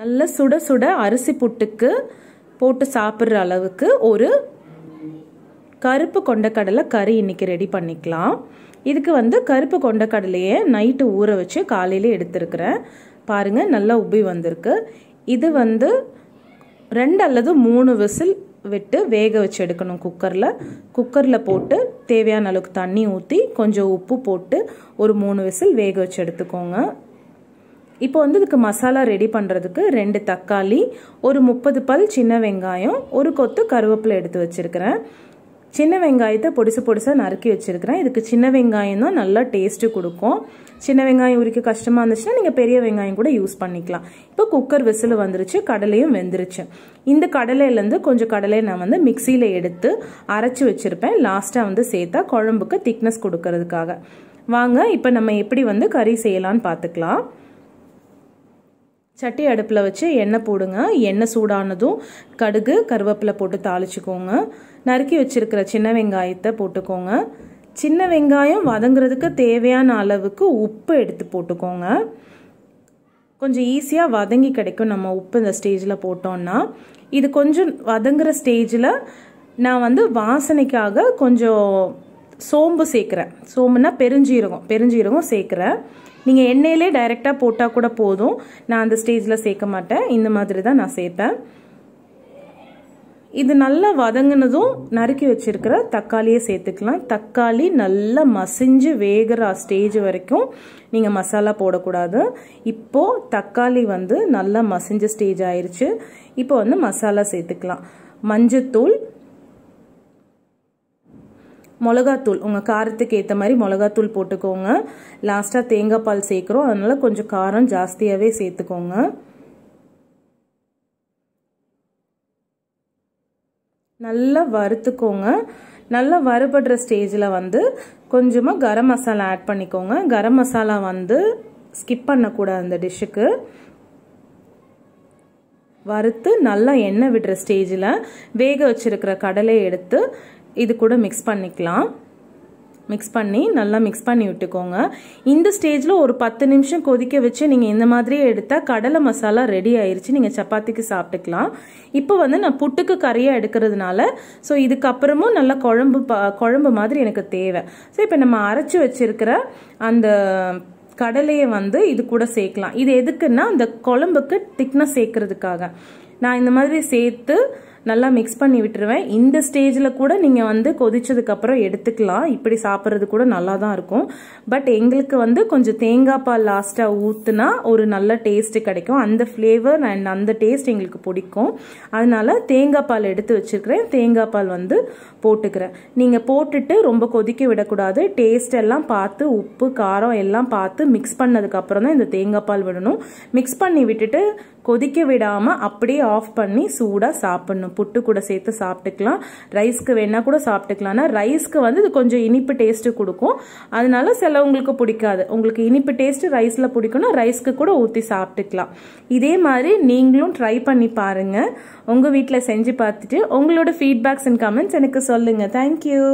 நல்ல சுட சுட அரிசி புட்டுக்கு போட்டு சாப்பிட்ற அளவுக்கு ஒரு கருப்பு கொண்டக்கடலை கறி இன்னைக்கு ரெடி பண்ணிக்கலாம் இதுக்கு வந்து கருப்பு கொண்டக்கடலையே நைட்டு ஊற வச்சு காலையில் எடுத்துருக்கிறேன் பாருங்கள் நல்லா உப்பி வந்திருக்கு இது வந்து ரெண்டு அல்லது மூணு விசில் விட்டு வேக வச்சு எடுக்கணும் குக்கரில் குக்கரில் போட்டு தேவையான அளவுக்கு தண்ணி ஊற்றி கொஞ்சம் உப்பு போட்டு ஒரு மூணு விசில் வேக வச்சு எடுத்துக்கோங்க இப்போ வந்து இதுக்கு மசாலா ரெடி பண்ணுறதுக்கு ரெண்டு தக்காளி ஒரு முப்பது பல் சின்ன வெங்காயம் ஒரு கொத்து கருவேப்பிலை எடுத்து வச்சுருக்கிறேன் சின்ன வெங்காயத்தை பொடிசு பொடிசாக நறுக்கி வச்சுருக்கிறேன் இதுக்கு சின்ன வெங்காயம் தான் நல்லா டேஸ்ட்டு கொடுக்கும் சின்ன வெங்காயம் உரிக்க கஷ்டமாக இருந்துச்சுன்னா நீங்கள் பெரிய வெங்காயம் கூட யூஸ் பண்ணிக்கலாம் இப்போ குக்கர் விசில் வந்துருச்சு கடலையும் வெந்துருச்சு இந்த கடலையிலேருந்து கொஞ்சம் கடலையை நான் வந்து மிக்சியில் எடுத்து அரைச்சி வச்சுருப்பேன் லாஸ்ட்டாக வந்து சேர்த்தா குழம்புக்கு திக்னஸ் கொடுக்கறதுக்காக வாங்க இப்போ நம்ம எப்படி வந்து கறி செய்யலான்னு பார்த்துக்கலாம் சட்டி அடுப்பில் வச்சு எண்ணெய் போடுங்க எண்ணெய் சூடானதும் கடுகு கருவேப்பிலை போட்டு தாளிச்சுக்கோங்க நறுக்கி வச்சுருக்கிற சின்ன வெங்காயத்தை போட்டுக்கோங்க சின்ன வெங்காயம் வதங்குறதுக்கு தேவையான அளவுக்கு உப்பு எடுத்து போட்டுக்கோங்க கொஞ்சம் ஈஸியாக வதங்கி கிடைக்கும் நம்ம உப்பு இந்த ஸ்டேஜில் போட்டோம்னா இது கொஞ்சம் வதங்குற ஸ்டேஜில் நான் வந்து வாசனைக்காக கொஞ்சம் சோம்பு சேர்க்குறேன் சோம்புன்னா பெருஞ்சீரகம் பெருஞ்சீரகம் சேர்க்குறேன் நீங்கள் எண்ணெயிலே டைரெக்டாக போட்டால் கூட போதும் நான் அந்த ஸ்டேஜில் சேர்க்க மாட்டேன் இந்த மாதிரி தான் நான் சேர்ப்பேன் இது நல்லா வதங்கினதும் நறுக்கி வச்சிருக்கிற தக்காளியை சேர்த்துக்கலாம் தக்காளி நல்லா மசிஞ்சு வேகிற ஸ்டேஜ் வரைக்கும் நீங்கள் மசாலா போடக்கூடாது இப்போது தக்காளி வந்து நல்லா மசிஞ்ச ஸ்டேஜ் ஆயிடுச்சு இப்போ வந்து மசாலா சேர்த்துக்கலாம் மஞ்சத்தூள் மிளகாத்தூள் உங்கள் காரத்துக்கு ஏற்ற மாதிரி மிளகாத்தூள் போட்டுக்கோங்க லாஸ்ட்டாக தேங்காய் பால் சேர்க்குறோம் அதனால் கொஞ்சம் காரம் ஜாஸ்தியாகவே சேர்த்துக்கோங்க நல்லா வறுத்துக்கோங்க நல்லா வறுபடுற ஸ்டேஜில் வந்து கொஞ்சமாக கரம் மசாலா ஆட் பண்ணிக்கோங்க கரம் மசாலா வந்து ஸ்கிப் பண்ணக்கூடாது அந்த டிஷ்ஷுக்கு வறுத்து நல்லா எண்ணெய் விடுற ஸ்டேஜில் வேக வச்சுருக்கிற கடலை எடுத்து இது கூட மிக்ஸ் பண்ணிக்கலாம் மிக்ஸ் பண்ணி நல்லா மிக்ஸ் பண்ணி விட்டுக்கோங்க இந்த ஸ்டேஜில் ஒரு பத்து நிமிஷம் கொதிக்க வச்சு நீங்கள் இந்த மாதிரியே எடுத்தால் கடலை மசாலா ரெடி ஆயிடுச்சு நீங்கள் சப்பாத்திக்கு சாப்பிட்டுக்கலாம் இப்போ வந்து நான் புட்டுக்கு கறியாக எடுக்கிறதுனால ஸோ இதுக்கப்புறமும் நல்லா குழம்பு குழம்பு மாதிரி எனக்கு தேவை ஸோ இப்போ நம்ம அரைச்சி வச்சிருக்கிற அந்த கடலையை வந்து இது கூட சேர்க்கலாம் இது எதுக்குன்னா அந்த குழம்புக்கு திக்னஸ் சேர்க்கறதுக்காக நான் இந்த மாதிரி சேர்த்து நல்லா மிக்ஸ் பண்ணி விட்டுருவேன் இந்த ஸ்டேஜில் கூட நீங்கள் வந்து கொதிச்சதுக்கப்புறம் எடுத்துக்கலாம் இப்படி சாப்பிட்றது கூட நல்லா தான் இருக்கும் பட் எங்களுக்கு வந்து கொஞ்சம் தேங்காய் பால் லாஸ்ட்டாக ஊற்றுனா ஒரு நல்ல டேஸ்ட்டு கிடைக்கும் அந்த ஃப்ளேவர் அண்ட் அந்த டேஸ்ட் எங்களுக்கு பிடிக்கும் அதனால் தேங்காய் பால் எடுத்து வச்சுருக்கிறேன் தேங்காய் பால் வந்து போட்டுக்கிறேன் நீங்கள் போட்டுட்டு ரொம்ப கொதிக்க விடக்கூடாது டேஸ்ட் எல்லாம் பார்த்து உப்பு காரம் எல்லாம் பார்த்து மிக்ஸ் பண்ணதுக்கப்புறம் தான் இந்த தேங்காய் பால் விடணும் மிக்ஸ் பண்ணி விட்டுட்டு கொதிக்க விடாமல் அப்படியே ஆஃப் பண்ணி சூடாக சாப்பிட்ணும் புட்டு கூட சேர்த்து சாப்பிட்டுக்கலாம் ரைஸ்க்கு வேணால் கூட ஆனால் ரைஸ்க்கு வந்து இது கொஞ்சம் இனிப்பு டேஸ்ட்டு கொடுக்கும் அதனால சிலவங்களுக்கு பிடிக்காது உங்களுக்கு இனிப்பு டேஸ்ட்டு ரைஸில் பிடிக்கணும் ரைஸ்க்கு கூட ஊற்றி சாப்பிட்டுக்கலாம் இதே மாதிரி நீங்களும் ட்ரை பண்ணி பாருங்க உங்கள் வீட்டில் செஞ்சு பார்த்துட்டு உங்களோட ஃபீட்பேக்ஸ் அண்ட் கமெண்ட்ஸ் எனக்கு சொல்லுங்கள் தேங்க்யூ